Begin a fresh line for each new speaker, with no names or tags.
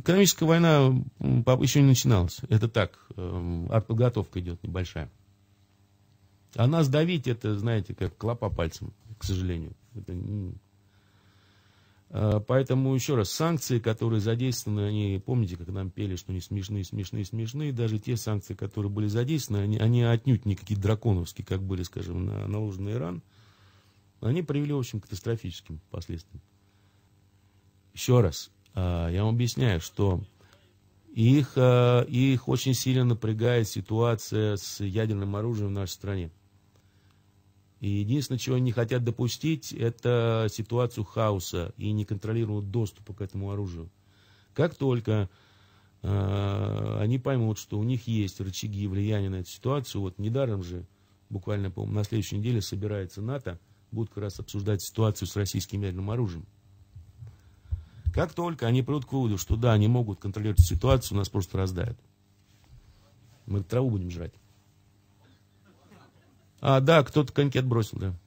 экономическая война еще не начиналась. Это так, эм, артподготовка идет небольшая. А нас давить, это, знаете, как клопа пальцем, к сожалению. Это не... А, поэтому, еще раз, санкции, которые задействованы, они, помните, как нам пели, что они смешные, смешные, смешные, даже те санкции, которые были задействованы, они, они отнюдь не какие драконовские, как были, скажем, на, наложены Иран, они привели, в общем, к катастрофическим последствиям. Еще раз, а, я вам объясняю, что их, а, их очень сильно напрягает ситуация с ядерным оружием в нашей стране. И единственное, чего они не хотят допустить, это ситуацию хаоса и неконтролируемого доступа к этому оружию. Как только а, они поймут, что у них есть рычаги влияния на эту ситуацию, вот недаром же, буквально, по моему на следующей неделе собирается НАТО, будут как раз обсуждать ситуацию с российским ядерным оружием. Как только они придут к выводу, что да, они могут контролировать ситуацию, нас просто раздают. Мы траву будем жрать. А, да, кто-то коньки отбросил, да.